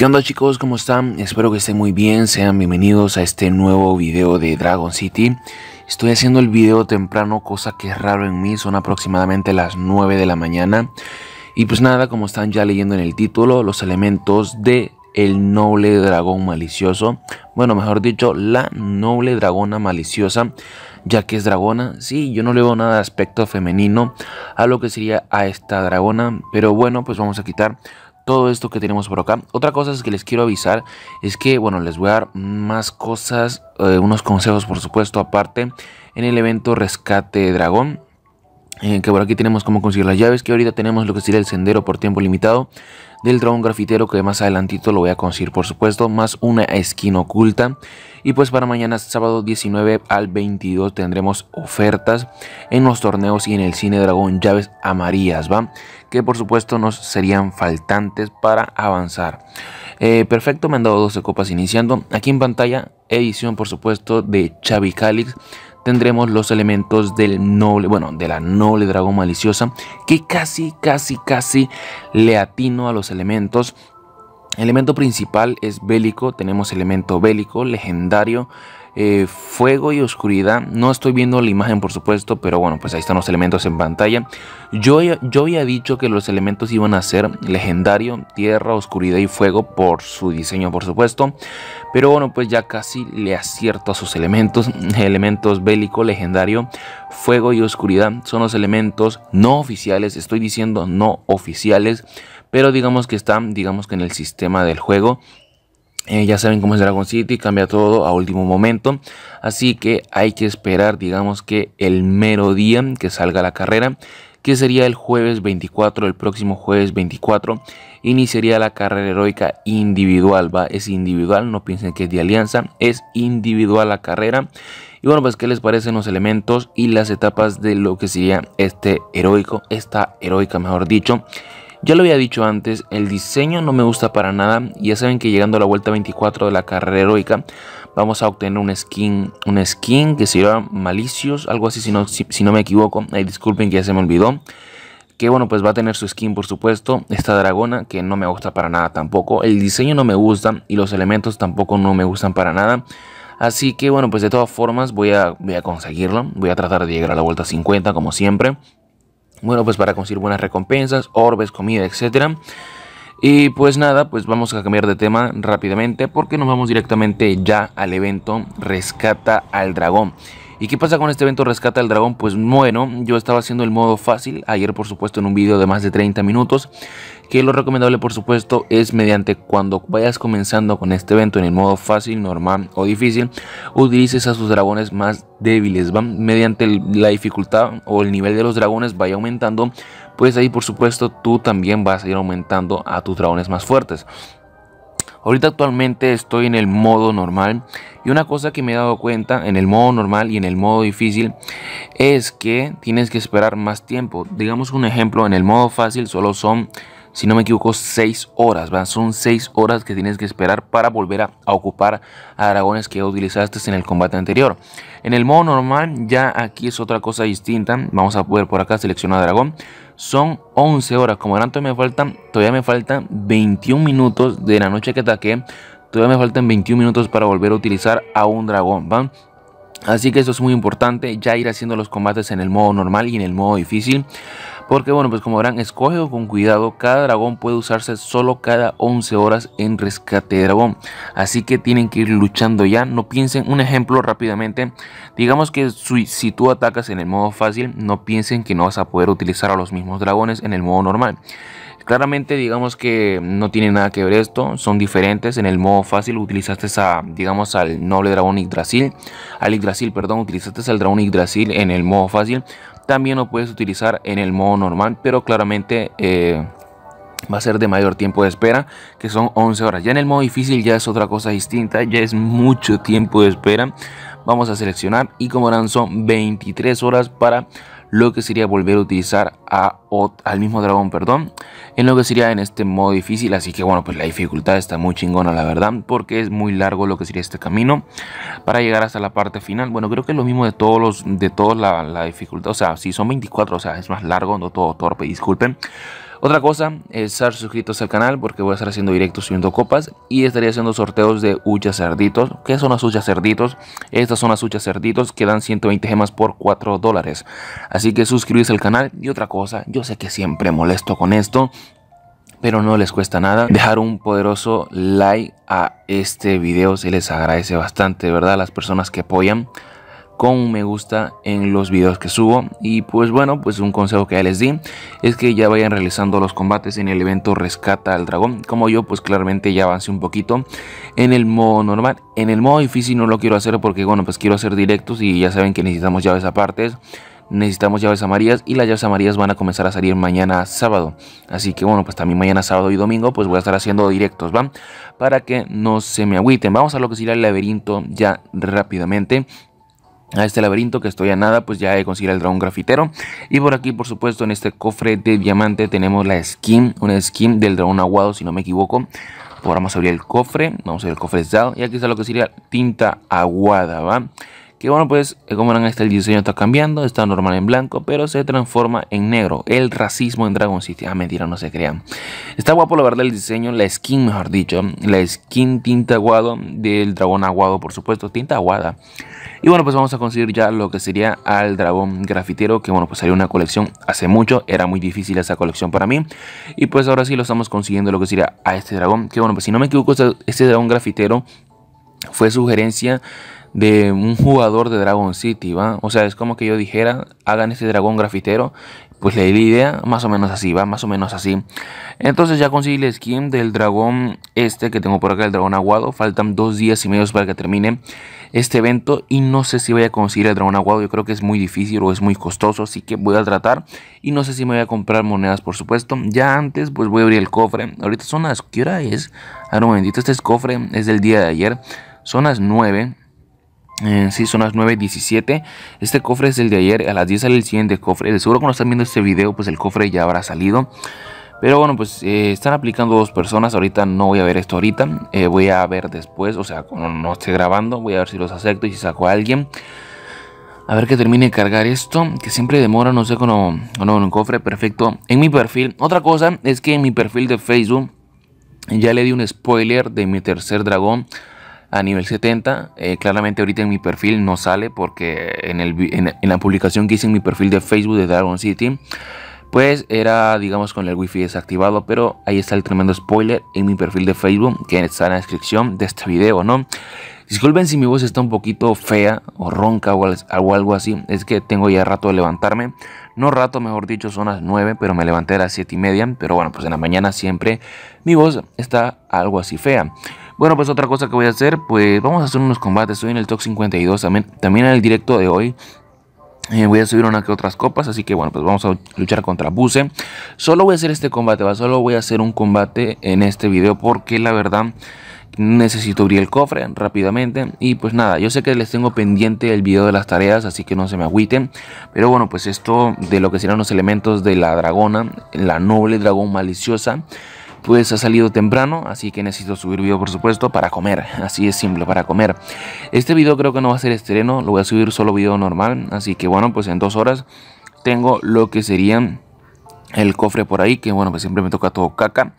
¿Qué onda chicos? ¿Cómo están? Espero que estén muy bien, sean bienvenidos a este nuevo video de Dragon City. Estoy haciendo el video temprano, cosa que es raro en mí, son aproximadamente las 9 de la mañana. Y pues nada, como están ya leyendo en el título, los elementos de el noble dragón malicioso, bueno, mejor dicho, la noble dragona maliciosa, ya que es dragona, sí, yo no le veo nada de aspecto femenino a lo que sería a esta dragona, pero bueno, pues vamos a quitar todo esto que tenemos por acá. Otra cosa es que les quiero avisar es que, bueno, les voy a dar más cosas, eh, unos consejos por supuesto aparte en el evento Rescate Dragón. Eh, que por aquí tenemos cómo conseguir las llaves, que ahorita tenemos lo que sería el sendero por tiempo limitado del dragón grafitero que más adelantito lo voy a conseguir por supuesto, más una esquina oculta y pues para mañana sábado 19 al 22 tendremos ofertas en los torneos y en el cine dragón llaves amarillas, ¿va? que por supuesto nos serían faltantes para avanzar. Eh, perfecto, me han dado 12 copas iniciando. Aquí en pantalla, edición por supuesto de Xavi Calix tendremos los elementos del noble, bueno, de la noble dragón maliciosa, que casi, casi, casi le atino a los elementos. Elemento principal es bélico, tenemos elemento bélico, legendario, eh, fuego y oscuridad. No estoy viendo la imagen, por supuesto, pero bueno, pues ahí están los elementos en pantalla. Yo, yo había dicho que los elementos iban a ser legendario, tierra, oscuridad y fuego por su diseño, por supuesto. Pero bueno, pues ya casi le acierto a sus elementos. Elementos bélico, legendario, fuego y oscuridad son los elementos no oficiales. Estoy diciendo no oficiales, pero digamos que están, digamos que en el sistema del juego eh, ya saben cómo es Dragon City, cambia todo a último momento. Así que hay que esperar, digamos que el mero día que salga la carrera, que sería el jueves 24, el próximo jueves 24, iniciaría la carrera heroica individual. ¿va? Es individual, no piensen que es de alianza, es individual la carrera. Y bueno, pues qué les parecen los elementos y las etapas de lo que sería este heroico, esta heroica, mejor dicho ya lo había dicho antes, el diseño no me gusta para nada. Ya saben que llegando a la vuelta 24 de la carrera heroica, vamos a obtener un skin, skin que se llama Malicios, algo así si no, me equivoco. Ay, disculpen que ya se me olvidó. Que bueno, pues va a tener su skin por supuesto. Esta dragona que no me gusta para nada tampoco. El diseño no me gusta y los elementos tampoco no me gustan para nada. Así que bueno, pues de todas formas voy a, voy a conseguirlo. Voy a tratar de llegar a la vuelta 50 como siempre. Bueno, pues para conseguir buenas recompensas, orbes, comida, etcétera. Y pues nada, pues vamos a cambiar de tema rápidamente porque nos vamos directamente ya al evento Rescata al Dragón. ¿Y qué pasa con este evento Rescata al Dragón? Pues bueno, yo estaba haciendo el modo fácil ayer por supuesto en un video de más de 30 minutos que lo recomendable por supuesto es mediante cuando vayas comenzando con este evento en el modo fácil, normal o difícil, utilices a sus dragones más débiles, mediante la dificultad o el nivel de los dragones vaya aumentando, pues ahí por supuesto tú también vas a ir aumentando a tus dragones más fuertes. Ahorita actualmente estoy en el modo normal y una cosa que me he dado cuenta en el modo normal y en el modo difícil es que tienes que esperar más tiempo. Digamos un ejemplo, en el modo fácil solo son si no me equivoco, 6 horas, Son 6 horas que tienes que esperar para volver a, ocupar a dragones que utilizaste en el combate anterior. En el modo normal, ya aquí es otra cosa distinta. Vamos a poder por acá seleccionar dragón. Son 11 horas. Como tanto me faltan, todavía me faltan 21 minutos de la noche que ataqué. Todavía me faltan 21 minutos para volver a utilizar a un dragón, Así que eso es muy importante, ya ir haciendo los combates en el modo normal y en el modo difícil. Porque bueno, pues como verán, escoge con cuidado, cada dragón puede usarse solo cada 11 horas en rescate de dragón. Así que tienen que ir luchando ya, no piensen, un ejemplo rápidamente, digamos que si, si tú atacas en el modo fácil, no piensen que no vas a poder utilizar a los mismos dragones en el modo normal. Claramente digamos que no tiene nada que ver esto, son diferentes. En el modo fácil utilizaste esa digamos, al noble dragón Yggdrasil, al Yggdrasil, perdón, utilizaste al dragón Yggdrasil en el modo fácil. También lo puedes utilizar en el modo normal, pero claramente eh, va a ser de mayor tiempo de espera, que son 11 horas. Ya en el modo difícil ya es otra cosa distinta, ya es mucho tiempo de espera. Vamos a seleccionar y como eran son 23 horas para lo que sería volver a utilizar a, al mismo dragón, perdón, en lo que sería en este modo difícil, así que bueno, pues la dificultad está muy chingona la verdad, porque es muy largo lo que sería este camino para llegar hasta la parte final, bueno, creo que es lo mismo de todos los, de todos la, la dificultad, o sea, si son 24, o sea, es más largo, no todo torpe, disculpen, otra cosa es estar suscritos al canal porque voy a estar haciendo directos subiendo copas y estaré haciendo sorteos de huchas cerditos. ¿Qué son las huchas cerditos? Estas son las huchas cerditos que dan 120 gemas por 4 dólares. Así que suscribirse al canal y otra cosa, yo sé que siempre molesto con esto, pero no les cuesta nada dejar un poderoso like a este video, se les agradece bastante, ¿verdad? Las personas que apoyan con me gusta en los videos que subo. Y pues bueno, pues un consejo que ya les di es que ya vayan realizando los combates en el evento Rescata al Dragón. Como yo, pues claramente ya avance un poquito en el modo normal. En el modo difícil no lo quiero hacer porque bueno, pues quiero hacer directos y ya saben que necesitamos llaves apartes necesitamos llaves amarillas y las llaves amarillas van a comenzar a salir mañana sábado. Así que bueno, pues también mañana sábado y domingo pues voy a estar haciendo directos, ¿va? Para que no se me agüiten. Vamos a lo que sería el laberinto ya rápidamente a este laberinto que estoy a nada, pues ya he conseguido el dragón grafitero. Y por aquí, por supuesto, en este cofre de diamante tenemos la skin, una skin del dragón aguado, si no me equivoco. Ahora pues vamos a abrir el cofre, vamos a ver el cofre Zal, y aquí está lo que sería tinta aguada, ¿va? Que bueno, pues eh, como verán, este el diseño está cambiando, está normal en blanco, pero se transforma en negro. El racismo en Dragon City. Ah, mentira, no se crean. Está guapo la verdad el diseño, la skin, mejor dicho. La skin tinta aguado del dragón aguado, por supuesto, tinta aguada. Y bueno, pues vamos a conseguir ya lo que sería al dragón grafitero, que bueno, pues salió una colección hace mucho, era muy difícil esa colección para mí. Y pues ahora sí lo estamos consiguiendo lo que sería a este dragón, que bueno, pues si no me equivoco, este dragón grafitero fue sugerencia de un jugador de Dragon City, ¿va? O sea, es como que yo dijera, hagan este dragón grafitero pues la idea más o menos así, va más o menos así. Entonces ya conseguí el skin del dragón este que tengo por acá, el dragón aguado. Faltan dos días y medio para que termine este evento y no sé si voy a conseguir el dragón aguado. Yo creo que es muy difícil o es muy costoso, así que voy a tratar y no sé si me voy a comprar monedas, por supuesto. Ya antes pues voy a abrir el cofre. Ahorita son las... ¿Qué hora es? A ver un momentito, este es cofre, es del día de ayer. Son las 9 eh, sí, son las 9.17. Este cofre es el de ayer. A las 10 sale el siguiente cofre. De seguro cuando están viendo este video, pues el cofre ya habrá salido. Pero bueno, pues eh, están aplicando dos personas. Ahorita no voy a ver esto ahorita. Eh, voy a ver después. O sea, cuando no esté grabando, voy a ver si los acepto y si saco a alguien. A ver que termine de cargar esto. Que siempre demora, no sé, cuando, cuando un cofre. Perfecto. En mi perfil. Otra cosa es que en mi perfil de Facebook ya le di un spoiler de mi tercer dragón a nivel 70. Eh, claramente ahorita en mi perfil no sale porque en, la publicación que hice en mi perfil de Facebook de Dragon City, pues era digamos con el wifi desactivado, pero ahí está el tremendo spoiler en mi perfil de Facebook que está en la descripción de este video, ¿no? Disculpen si mi voz está un poquito fea o ronca o, o algo así, es que tengo ya rato de levantarme, no rato, mejor dicho, son las 9, pero me levanté a las 7 y media, pero bueno, pues en la mañana siempre mi voz está algo así fea. Bueno, pues otra cosa que voy a hacer, pues vamos a hacer unos combates. Estoy en el top 52, también, también en el directo de hoy. Eh, voy a subir una que otras copas, así que bueno, pues vamos a luchar contra Buse. Solo voy a hacer este combate, ¿va? solo voy a hacer un combate en este video porque la verdad necesito abrir el cofre rápidamente. Y pues nada, yo sé que les tengo pendiente el video de las tareas, así que no se me agüiten. Pero bueno, pues esto de lo que serán los elementos de la dragona, la noble dragón maliciosa pues ha salido temprano, así que necesito subir video por supuesto para comer, así es simple, para comer. Este video creo que no va a ser estreno, lo voy a subir solo video normal, así que bueno, pues en dos horas tengo lo que serían el cofre por ahí, que bueno, pues siempre me toca todo caca.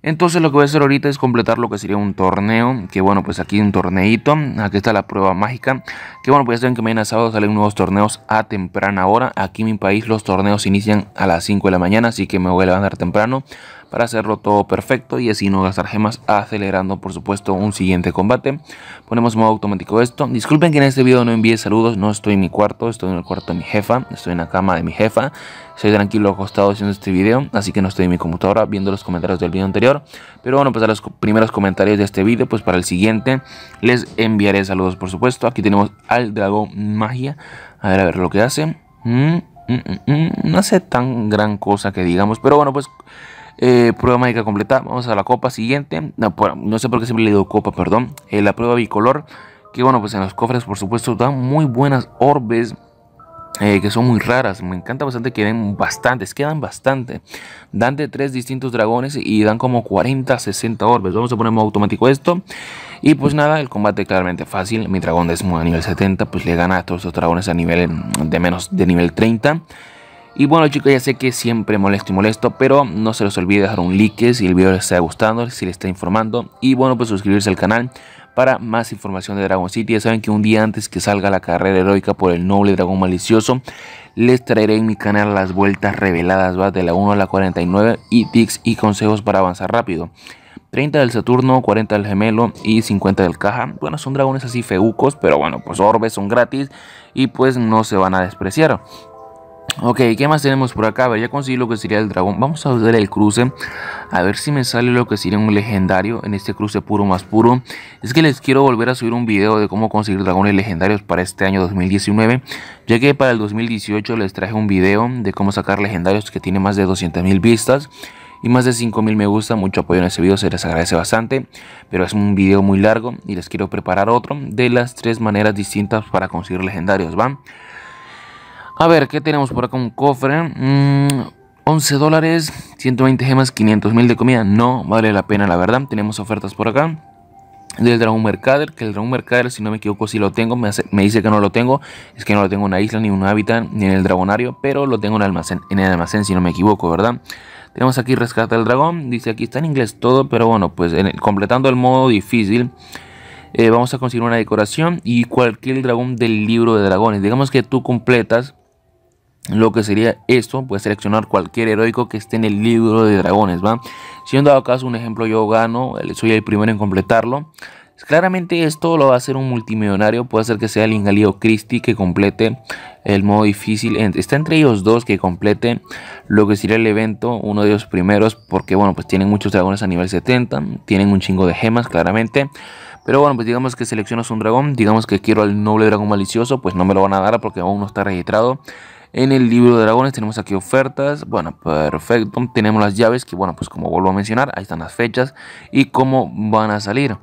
Entonces lo que voy a hacer ahorita es completar lo que sería un torneo, que bueno, pues aquí un torneito, aquí está la prueba mágica, que bueno, pues ya saben que mañana sábado salen nuevos torneos a temprana hora, aquí en mi país los torneos inician a las 5 de la mañana, así que me voy a levantar temprano para hacerlo todo perfecto y así no gastar gemas acelerando por supuesto un siguiente combate. Ponemos modo automático esto. Disculpen que en este video no envíe saludos, no estoy en mi cuarto, estoy en el cuarto de mi jefa, estoy en la cama de mi jefa. Estoy tranquilo acostado haciendo este video, así que no estoy en mi computadora viendo los comentarios del video anterior. Pero bueno, pues a los primeros comentarios de este video, pues para el siguiente les enviaré saludos por supuesto. Aquí tenemos al dragón magia. A ver, a ver lo que hace. Mm, mm, mm, no hace tan gran cosa que digamos, pero bueno, pues eh, prueba mágica completa. Vamos a la copa siguiente. No, sé por qué siempre le digo copa, perdón. Eh, la prueba bicolor. Que bueno, pues en los cofres, por supuesto, dan muy buenas orbes. Eh, que son muy raras. Me encanta bastante que den bastantes. Quedan bastante. Dan de tres distintos dragones y dan como 40, 60 orbes. Vamos a poner automático esto. Y pues nada, el combate claramente fácil. Mi dragón es a nivel 70. Pues le gana a todos los dragones a nivel de menos de nivel 30. Y bueno chicos, ya sé que siempre molesto y molesto, pero no se les olvide dejar un like si el video les está gustando, si les está informando. Y bueno, pues suscribirse al canal para más información de Dragon City. Ya saben que un día antes que salga la carrera heroica por el noble dragón malicioso, les traeré en mi canal las vueltas reveladas ¿va? de la 1 a la 49 y tics y consejos para avanzar rápido. 30 del Saturno, 40 del Gemelo y 50 del Caja. Bueno, son dragones así feucos, pero bueno, pues orbes son gratis y pues no se van a despreciar. Ok, ¿qué más tenemos por acá? A ver, ya conseguí lo que sería el dragón. Vamos a hacer el cruce. A ver si me sale lo que sería un legendario en este cruce puro más puro. Es que les quiero volver a subir un video de cómo conseguir dragones legendarios para este año 2019. Ya que para el 2018 les traje un video de cómo sacar legendarios que tiene más de 200.000 vistas. Y más de 5.000 me gusta, mucho apoyo en ese video, se les agradece bastante. Pero es un video muy largo y les quiero preparar otro de las tres maneras distintas para conseguir legendarios, ¿van? A ver, ¿qué tenemos por acá? Un cofre. 11 mm, dólares, 120 gemas, 500 mil de comida. No vale la pena, la verdad. Tenemos ofertas por acá. Del dragón Mercader, que el dragón Mercader, si no me equivoco, si lo tengo, me, dice que no lo tengo. Es que no lo tengo en una isla, ni en un hábitat, ni en el Dragonario, pero lo tengo en, almacén, en el almacén, si no me equivoco, ¿verdad? Tenemos aquí Rescata el Dragón, dice aquí está en inglés todo, pero bueno, pues completando el modo difícil. Eh, vamos a conseguir una decoración y cualquier dragón del libro de dragones. Digamos que tú completas lo que sería esto, puedes seleccionar cualquier heroico que esté en el libro de dragones, ¿va? Si en dado caso un ejemplo yo gano, soy el primero en completarlo. Pues, claramente esto lo va a hacer un multimillonario, puede ser que sea el Ingalío Christie que complete el modo difícil, está entre ellos dos que complete lo que sería el evento, uno de los primeros, porque bueno, pues tienen muchos dragones a nivel 70, tienen un chingo de gemas claramente, pero bueno, pues digamos que seleccionas un dragón, digamos que quiero al noble dragón malicioso, pues no me lo van a dar porque aún no está registrado, en el libro de dragones tenemos aquí ofertas. Bueno, perfecto. Tenemos las llaves que, bueno, pues como vuelvo a mencionar, ahí están las fechas y cómo van a salir.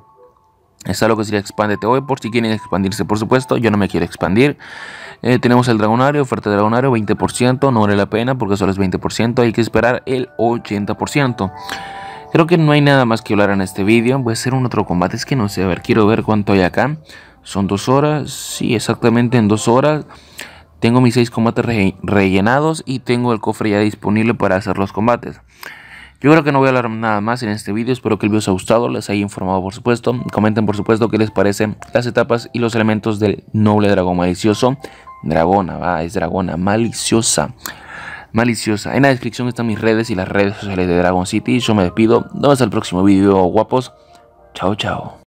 es lo que sería expandete hoy, por si quieren expandirse, por supuesto. Yo no me quiero expandir. Eh, tenemos el dragonario, oferta de dragonario, 20%. No vale la pena porque solo es 20%. Hay que esperar el 80%. Creo que no hay nada más que hablar en este vídeo. Voy a hacer un otro combate. Es que no sé, a ver, quiero ver cuánto hay acá. Son dos horas. Sí, exactamente en dos horas. Tengo mis 6 combates rellenados y tengo el cofre ya disponible para hacer los combates. Yo creo que no voy a hablar nada más en este vídeo, espero que el vídeo os haya gustado, les haya informado por supuesto. Comenten por supuesto qué les parecen las etapas y los elementos del noble dragón malicioso. Dragona, va, es dragona, maliciosa. Maliciosa. En la descripción están mis redes y las redes sociales de Dragon City. Yo me despido. Nos vemos al próximo vídeo, guapos. Chao, chao.